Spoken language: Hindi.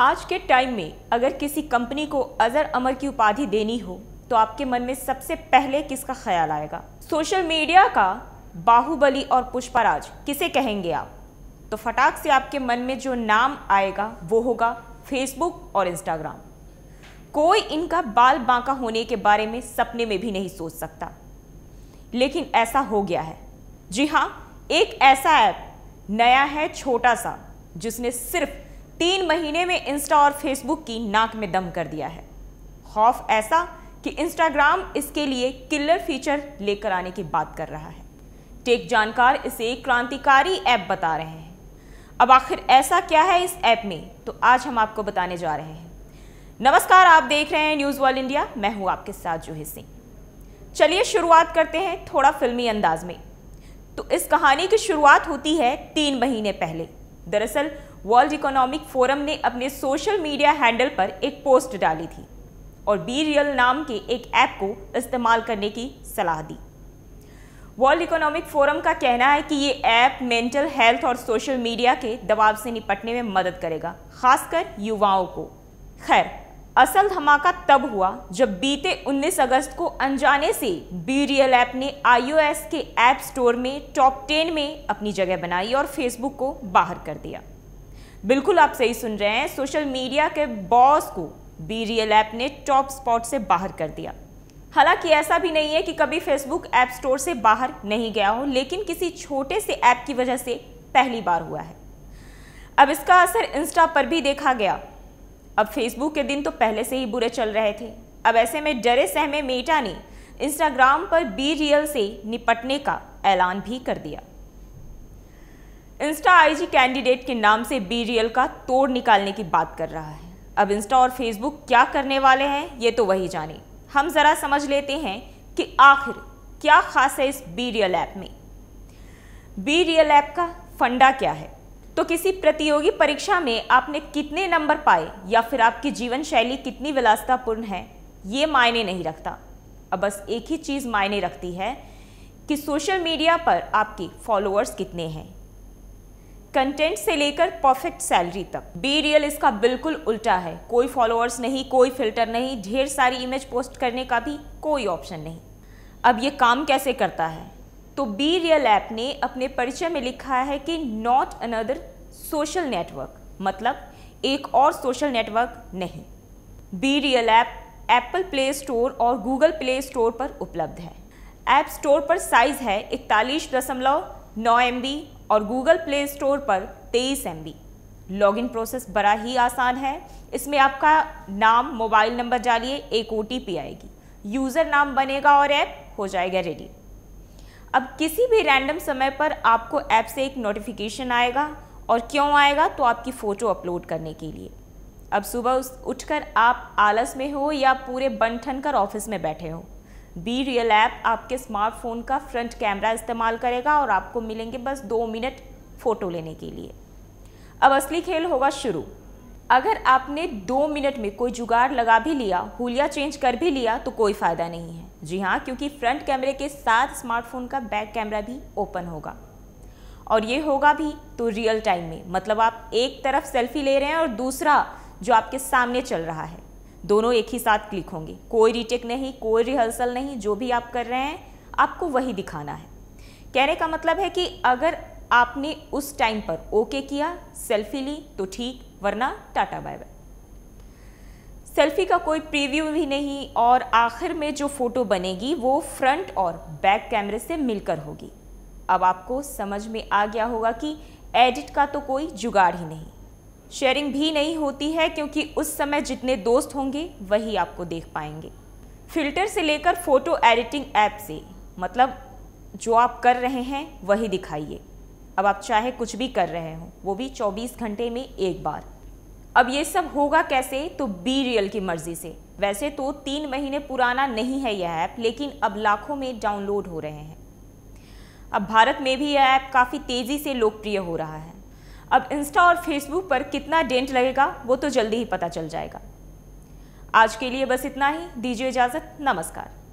आज के टाइम में अगर किसी कंपनी को अजर अमर की उपाधि देनी हो तो आपके मन में सबसे पहले किसका ख्याल आएगा सोशल मीडिया का बाहुबली और पुष्पराज किसे कहेंगे आप तो फटाक से आपके मन में जो नाम आएगा वो होगा फेसबुक और इंस्टाग्राम कोई इनका बाल बांका होने के बारे में सपने में भी नहीं सोच सकता लेकिन ऐसा हो गया है जी हाँ एक ऐसा ऐप नया है छोटा सा जिसने सिर्फ तीन महीने में इंस्टा और फेसबुक की नाक में दम कर दिया है खौफ ऐसा कि इंस्टाग्राम इसके लिए किलर फीचर लेकर आने की बात कर रहा है टेक जानकार इसे क्रांतिकारी ऐप बता रहे हैं अब आखिर ऐसा क्या है इस ऐप में तो आज हम आपको बताने जा रहे हैं नमस्कार आप देख रहे हैं न्यूज़ वर्ल्ड इंडिया मैं हूं आपके साथ जूही सिंह चलिए शुरुआत करते हैं थोड़ा फिल्मी अंदाज में तो इस कहानी की शुरुआत होती है तीन महीने पहले दरअसल वर्ल्ड इकोनॉमिक फोरम ने अपने सोशल मीडिया हैंडल पर एक पोस्ट डाली थी और बी रियल नाम के एक ऐप को इस्तेमाल करने की सलाह दी वर्ल्ड इकोनॉमिक फोरम का कहना है कि ये ऐप मेंटल हेल्थ और सोशल मीडिया के दबाव से निपटने में मदद करेगा खासकर युवाओं को खैर असल धमाका तब हुआ जब बीते 19 अगस्त को अनजाने से बी रियल ऐप ने आईओएस के ऐप स्टोर में टॉप 10 में अपनी जगह बनाई और फेसबुक को बाहर कर दिया बिल्कुल आप सही सुन रहे हैं सोशल मीडिया के बॉस को बी रियल ऐप ने टॉप स्पॉट से बाहर कर दिया हालांकि ऐसा भी नहीं है कि कभी फेसबुक ऐप स्टोर से बाहर नहीं गया हो लेकिन किसी छोटे से ऐप की वजह से पहली बार हुआ है अब इसका असर इंस्टा पर भी देखा गया अब फेसबुक के दिन तो पहले से ही बुरे चल रहे थे अब ऐसे में डरे सहमे मेटा ने इंस्टाग्राम पर बी रियल से निपटने का ऐलान भी कर दिया इंस्टा आईजी कैंडिडेट के नाम से बी रियल का तोड़ निकालने की बात कर रहा है अब इंस्टा और फेसबुक क्या करने वाले हैं ये तो वही जाने हम ज़रा समझ लेते हैं कि आखिर क्या खास है इस बी रियल ऐप में बी रियल ऐप का फंडा क्या है तो किसी प्रतियोगी परीक्षा में आपने कितने नंबर पाए या फिर आपकी जीवन शैली कितनी विलासतापूर्ण है ये मायने नहीं रखता अब बस एक ही चीज़ मायने रखती है कि सोशल मीडिया पर आपके फॉलोअर्स कितने हैं कंटेंट से लेकर परफेक्ट सैलरी तक बी रियल इसका बिल्कुल उल्टा है कोई फॉलोअर्स नहीं कोई फिल्टर नहीं ढेर सारी इमेज पोस्ट करने का भी कोई ऑप्शन नहीं अब ये काम कैसे करता है तो बी रियल ऐप ने अपने परिचय में लिखा है कि नॉट अनदर सोशल नेटवर्क मतलब एक और सोशल नेटवर्क नहीं BeReal app Apple Play Store और गूगल प्ले स्टोर पर उपलब्ध है ऐप स्टोर पर साइज है इकतालीस दशमलव नौ एम और गूगल प्ले स्टोर पर तेईस एम बी लॉगिन प्रोसेस बड़ा ही आसान है इसमें आपका नाम मोबाइल नंबर डालिए एक ओ आएगी यूज़र नाम बनेगा और ऐप हो जाएगा रेडी अब किसी भी रैंडम समय पर आपको ऐप से एक नोटिफिकेशन आएगा और क्यों आएगा तो आपकी फ़ोटो अपलोड करने के लिए अब सुबह उठकर आप आलस में हो या पूरे बन ठन कर ऑफिस में बैठे हो बी रियल ऐप आपके स्मार्टफोन का फ्रंट कैमरा इस्तेमाल करेगा और आपको मिलेंगे बस दो मिनट फ़ोटो लेने के लिए अब असली खेल होगा शुरू अगर आपने दो मिनट में कोई जुगाड़ लगा भी लिया हुलिया चेंज कर भी लिया तो कोई फ़ायदा नहीं है जी हाँ क्योंकि फ्रंट कैमरे के साथ स्मार्टफोन का बैक कैमरा भी ओपन होगा और ये होगा भी तो रियल टाइम में मतलब आप एक तरफ सेल्फी ले रहे हैं और दूसरा जो आपके सामने चल रहा है दोनों एक ही साथ क्लिक होंगे कोई रिटेक नहीं कोई रिहर्सल नहीं जो भी आप कर रहे हैं आपको वही दिखाना है कहने का मतलब है कि अगर आपने उस टाइम पर ओके किया सेल्फी ली तो ठीक वरना टाटा बाय बाय सेल्फी का कोई प्रीव्यू भी नहीं और आखिर में जो फ़ोटो बनेगी वो फ्रंट और बैक कैमरे से मिलकर होगी अब आपको समझ में आ गया होगा कि एडिट का तो कोई जुगाड़ ही नहीं शेयरिंग भी नहीं होती है क्योंकि उस समय जितने दोस्त होंगे वही आपको देख पाएंगे फिल्टर से लेकर फ़ोटो एडिटिंग ऐप से मतलब जो आप कर रहे हैं वही दिखाइए अब आप चाहे कुछ भी कर रहे हो वो भी 24 घंटे में एक बार अब ये सब होगा कैसे तो बी रियल की मर्ज़ी से वैसे तो तीन महीने पुराना नहीं है यह ऐप लेकिन अब लाखों में डाउनलोड हो रहे हैं अब भारत में भी यह ऐप काफ़ी तेज़ी से लोकप्रिय हो रहा है अब इंस्टा और फेसबुक पर कितना डेंट लगेगा वो तो जल्दी ही पता चल जाएगा आज के लिए बस इतना ही दीजिए इजाज़त नमस्कार